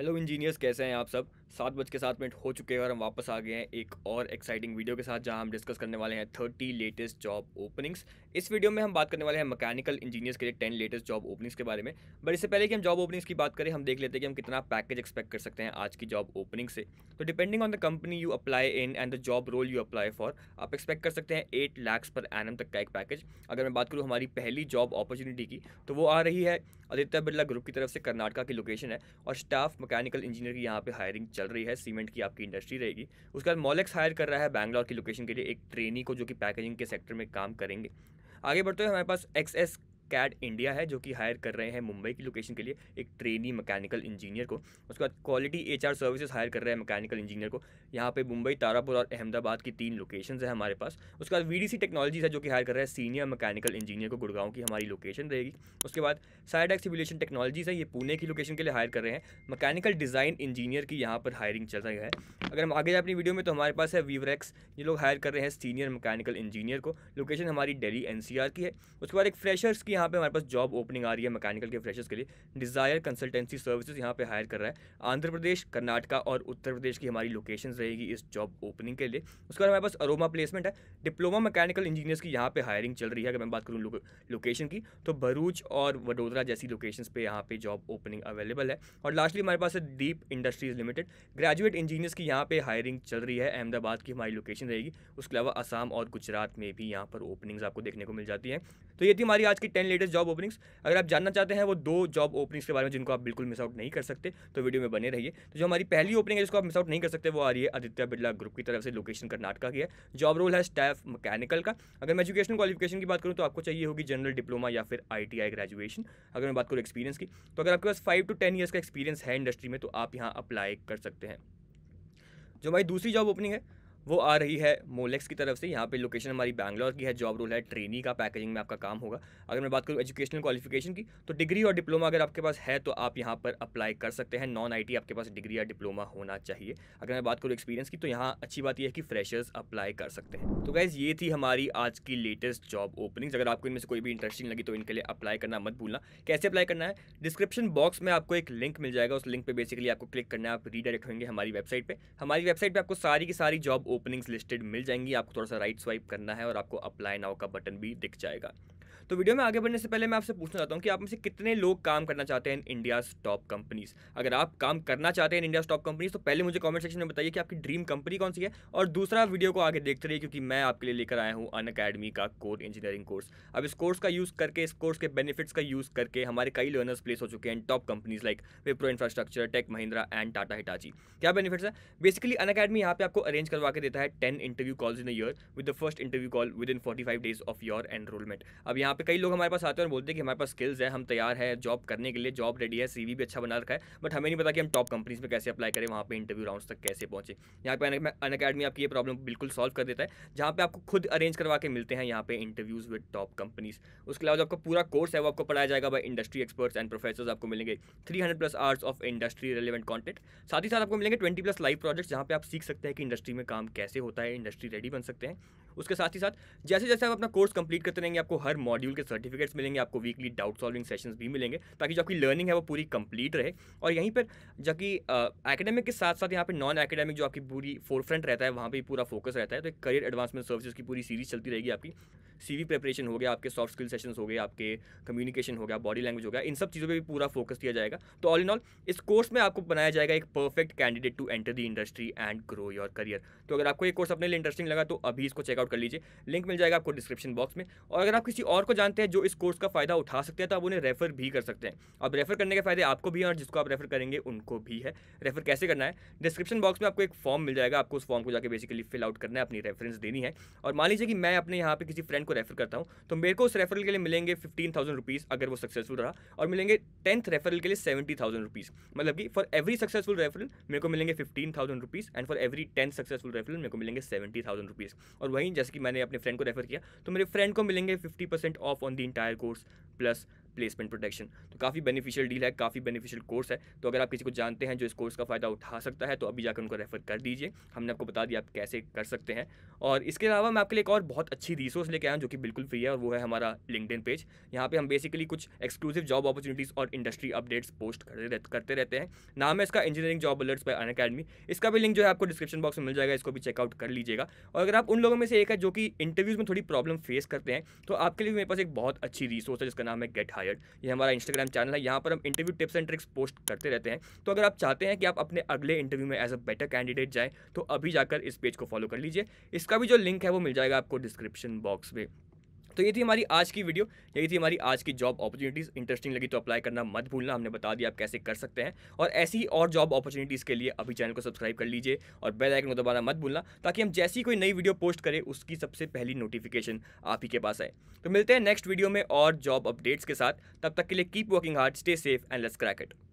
hello engineers कैसे हैं आप सब सात बज के सात मिनट हो चुके हैं और हम वापस आ गए हैं एक और एक्साइटिंग वीडियो के साथ जहां हम डिस्कस करने वाले हैं थर्टी लेटेस्ट जॉब ओपनिंग्स इस वीडियो में हम बात करने वाले हैं मैकेनिकल इंजीनियर्स के लिए टेन लेटेस्ट जॉब ओपनिंग्स के बारे में बट इससे पहले कि हम जॉब ओपनिंग्स की बात करें हम देख लेते हैं कि हम कितना पैकेज एक्सपेक्ट कर सकते हैं आज की जॉब ओपनिंग से तो depending on the company you apply in and the job role you apply for आप एक्सपेक्ट कर सकते हैं एट लैक्स पर एन तक का एक पैकेज अगर मैं बात करूँ हमारी पहली जॉब अपॉर्चुनिटी की तो वो आ रही है आदित्य बिरला ग्रुप की तरफ से कर्नाटका की लोकेशन है और स्टाफ मैकेनिकल इंजीनियर की यहाँ पे हायरिंग चल रही है सीमेंट की आपकी इंडस्ट्री रहेगी उसके बाद मॉलेक्स हायर कर रहा है बैंगलोर की लोकेशन के लिए एक ट्रेनी को जो कि पैकेजिंग के सेक्टर में काम करेंगे आगे बढ़ते हैं हमारे पास एक्स एस कैड इंडिया है जो कि हायर कर रहे हैं मुंबई की लोकेशन के लिए एक ट्रेनी मैकेनिकल इंजीनियर को उसके बाद quality H R services hire कर रहे हैं मैकेनिकल इंजीनियर को यहाँ पे मुंबई तारापुर और अहमदाबाद की तीन लोकेशन है हमारे पास उसके बाद वी डी सी टेक्नोलॉजीज है जो कि हायर कर रहे हैं सीनियर मैकेनिकल इंजीनियर को गुड़गांव की हमारी लोकेशन रहेगी उसके बाद साइड एक्सिबुलेशन टेक्नोलॉजीज है ये पुणे की लोकेशन के लिए हायर कर रहे हैं मैकेनिकल डिज़ाइन इंजीनियर की यहाँ पर हायरिंग चल रही है अगर हम आगे जाए अपनी वीडियो में तो हमारे पास है वीवरेक्स ये लोग हायर कर रहे हैं सीनियर मैकेनिकल इंजीनियर को लोकेशन हमारी डेली एन की है उसके बाद एक फ्रेशर्स की यहाँ पे हमारे पास जॉब ओपनिंग आ रही है मैकेनिकल के फ्रेशर्स के लिए डिज़ायर कंसल्टेंसी सर्विसेज यहाँ पे हायर कर रहा है आंध्र प्रदेश कर्नाटका और उत्तर प्रदेश की हमारी लोकेशन रहेगी इस जॉब ओपनिंग के लिए उसके बाद हमारे पास अरोमा प्लेसमेंट है डिप्लोमा मैकेनिकल इंजीनियर्स की यहाँ पर हायरिंग चल रही है अगर मैं बात करूँ लोकेशन की तो भरूच और वडोदरा जैसी लोकेशन पर यहाँ पर जॉब ओपनिंग अवेलेबल है और लास्टली हमारे पास है Deep Industries Limited graduate engineers की यहाँ पर हायरिंग चल रही है अहमदाबाद की हमारी लोकेशन रहेगी उसके अलावा आसाम और गुजरात में भी यहाँ पर ओपनिंग्स आपको देखने को मिल जाती हैं तो ये थी हमारी आज की टेन लेटेस्ट जॉब ओपनिंग्स अगर आप जानना चाहते हैं वो दो जॉब ओपनिंग्स के बारे में जिनको आप बिल्कुल मिस आउट नहीं कर सकते तो वीडियो में बने रहिए तो जो हमारी पहली ओपनिंग है जिसको आप मिस आउट नहीं कर सकते वो आ रही है आदित्य बिरला ग्रुप की तरफ से लोकेशन कर्नाटका की है जॉब रोल है स्टाफ मैकेनिकल का अगर मैं एजुकेशन क्वालिफिकेशन की बात करूँ तो आपको चाहिए होगी जनरल डिप्लोमा या फिर आई ग्रेजुएशन अगर मैं बात करूँ एक्सपीरियंस की तो अगर आपके पास फाइव टू टेन ईयर्स का एक्सपीरियंस है इंडस्ट्री में तो आप यहाँ अप्लाई कर सकते हैं जो हमारी दूसरी जॉब ओपनिंग है वो आ रही है मोलेक्स की तरफ से यहाँ पे लोकेशन हमारी बैंगलोर की है जॉब रोल है ट्रेनी का पैकेजिंग में आपका काम होगा अगर मैं बात करूँ एजुकेशनल क्वालिफिकेशन की तो डिग्री और डिप्लोमा अगर आपके पास है तो आप यहाँ पर अप्लाई कर सकते हैं नॉन आई आपके पास डिग्री या डिप्लोमा होना चाहिए अगर मैं बात करूँ एक्सपीरियंस की तो यहाँ अच्छी बात यह है कि फ्रेशर्स अप्लाई कर सकते हैं तो गैज़ ये थी हमारी आज की लेटेस्ट जॉब ओपनिंग्स अगर आपको इनमें से कोई भी इंटरेस्टिंग लगी तो इनके लिए अप्लाई करना मत भूलना कैसे अप्लाई करना है डिस्क्रिप्शन बॉक्स में आपको एक लिंक मिल जाएगा उस लिंक पर बेसिकली आपको क्लिक करना है आप रीडायरेक्ट होंगे हमारी वेबसाइट पर हमारी वेबसाइट पर आपको सारी की सारी जॉब ओपनिंग्स लिस्टेड मिल जाएंगी आपको थोड़ा सा राइट स्वाइप करना है और आपको अप्लाई नाउ का बटन भी दिख जाएगा तो वीडियो में आगे बढ़ने से पहले मैं आपसे पूछना चाहता हूँ कि आप में से कितने लोग काम करना चाहते हैं इंडिया टॉप कंपनीज अगर आप काम करना चाहते हैं इंडिया टॉप कंपनीज तो पहले मुझे कॉमेंट सेक्शन में बताइए कि आपकी ड्रीम कंपनी कौन सी है और दूसरा वीडियो को आगे देखते रहिए क्योंकि मैं आपके लिए लेकर आया हूँ अन अकेडमी का कोर इंजीनियरिंग कोर्स अब इस कोर्स का यूज़ करके इस कोर्स के बेनिफिट्स का यूज़ करके हमारे कई लर्नर्स प्लेस हो चुके हैं top companies like Wipro infrastructure Tech Mahindra and Tata Hitachi क्या बेनिफिट्स है बेसिकली अन अकेडमी यहाँ पे आपको अरेंज करवा के देता है ten interview calls in year with the first interview call within forty five days of your enrolment अब यहाँ पे कई लोग हमारे पास आते हैं और बोलते हैं कि हमारे पास स्किल्स है हम तैयार है जॉब करने के लिए जॉब रेडी है सीवी भी अच्छा बना रखा है बट हमें नहीं पता कि हम टॉप कंपनीज में कैसे अप्लाई करें वहाँ पर इंटरव्यू राउंड तक कैसे पहुँचे यहाँ पे अन अकेडमी आपकी ये प्रॉब्लम बिल्कुल सॉल्व कर देता है जहाँ पे आपको खुद अरेंज करवा के मिलते हैं यहाँ पे इंटरव्यूज़ विद टॉप कंपनीज उसके अलावा जो आपका पूरा कोर्स है वो आपको पढ़ाया जाएगा by industry experts and professor आपको मिलेंगे three hundred plus hours of industry relevant content साथ ही साथ आपको मिलेंगे ट्वेंटी प्लस लाइव प्रोजेक्ट्स जहाँ पे आप सीख सकते हैं कि इंडस्ट्री में काम कैसे होता है इंडस्ट्री रेडी बन सकते हैं उसके साथ ही साथ जैसे जैसे आप अपना कोर्स कंप्लीट करते रहेंगे आपको हर मॉड्यूल के सर्टिफिकेट्स मिलेंगे आपको वीकली डाउट सॉल्विंग सेशंस भी मिलेंगे ताकि जो आपकी लर्निंग है वो पूरी कंप्लीट रहे और यहीं पर जबकि एकेडमिक के साथ साथ यहाँ पर नॉन एकेडमिक जो आपकी पूरी फोर रहता है वहाँ पर पूरा फोकस रहता है तो एक करियर एडवांसमेंट सर्विसेज की पूरी सीरीज चलती रहेगी आपकी सीवी प्रिपरेशन हो गया आपके सॉफ्ट स्किल सेशंस हो गए आपके कम्युनिकेशन हो गया बॉडी लैंग्वेज हो गया इन सब चीज़ों पर भी पूरा फोकस दिया जाएगा तो ऑल इन ऑल इस कोर्स में आपको बनाया जाएगा एक perfect candidate to enter the industry and grow your career तो अगर आपको ये कोर्स अपने लिए इंटरेस्टिंग लगा तो अभी इसको चेकआउट कर लीजिए लिंक मिल जाएगा आपको डिस्क्रिप्शन बॉक्स में और अगर आप किसी और को जानते हैं जो इस कोर्स का फ़ायदा उठा सकते हैं तो आप उन्हें रेफर भी कर सकते हैं अब रेफर करने के फायदे आपको भी हैं और जिसको आप रेफर करेंगे उनको भी है रेफर कैसे करना है डिस्क्रिप्शन बॉक्स में आपको एक फॉर्म मिल जाएगा आपको उस फॉर्म को जाकर बेसिकली फिल आउट करना है अपनी रेफरेंस देनी है और मान लीजिए कि मैं अपने यहाँ पे किसी फ्रेंड को रेफर करता हूँ तो मेरे को उस रेफरल के लिए मिलेंगे फिफ्टीन थाउजेंड रुपीज़ अगर वो सक्सेसफुल रहा और मिलेंगे टेंथ रेफरल के लिए सेवेंटी थाउजेंड रुपीज़ मतलब कि फॉर एवरी सक्सेसफुल रेफरल मेरे को मिलेंगे fifteen thousand rupees and for every tenth successful referral मेरे को मिलेंगे सेवेंटी थाउजेंड रुपीज़ और वहीं जैसे कि मैंने अपने फ्रेंड को रेफर किया तो मेरे फ्रेंड को मिलेंगे fifty percent off on the entire course plus placement protection तो काफ़ी बेनिफिशियल डील है काफ़ी बेनिफिशियल कोर्स है तो अगर आप किसी को जानते हैं जो इस कोर्स का फ़ायदा उठा सकता है तो अभी जाकर उनको रेफर कर दीजिए हमने आपको बता दिया आप कैसे कर सकते हैं और इसके अलावा मैं आपके लिए एक और बहुत अच्छी रिसोर्स लेके आया हूँ जो कि बिल्कुल फ्री है और वो है हमारा लिंकड पेज यहाँ पर हम बेसिकली कुछ एक्सक्लूसिव जॉब अपॉर्चुनिटीज़ और इंडस्ट्री अपडेट्स पोस्ट करते रहते हैं नाम है इसका engineering job alerts by Unacademy इसका भी लिंक जो है आपको डिस्क्रिप्शन बॉक्स में मिल जाएगा इसको भी चेकआउट कर लीजिएगा और अगर आप उन लोगों में से एक है जो कि इंटरव्यूज़ में थोड़ी प्रॉब्लम फेस करते हैं तो आपके लिए मेरे पास एक बहुत अच्छी रिसोर्स है जिसका नाम है गेट हायर पायलट ये हमारा इंस्टाग्राम चैनल है यहाँ पर हम interview tips and tricks post करते रहते हैं तो अगर आप चाहते हैं कि आप अपने अगले इंटरव्यू में एज अ बेटर कैंडिडेट जाएँ तो अभी जाकर इस पेज को फॉलो कर लीजिए इसका भी जो लिंक है वो मिल जाएगा आपको डिस्क्रिप्शन बॉक्स में तो ये थी हमारी आज की वीडियो यही थी हमारी आज की जॉब अपॉर्चुनिटीज़ इंटरेस्टिंग लगी तो अप्लाई करना मत भूलना हमने बता दिया आप कैसे कर सकते हैं और ऐसी और जॉब अपॉर्चुनिटीज़ के लिए अभी चैनल को सब्सक्राइब कर लीजिए और बेल आइकन को दोबारा मत भूलना ताकि हम जैसी कोई नई वीडियो पोस्ट करें उसकी सबसे पहली नोटिफिकेशन आप ही के पास आए तो मिलते हैं नेक्स्ट वीडियो में और जॉब अपडेट्स के साथ तब तक के लिए keep working hard stay safe and let's crack it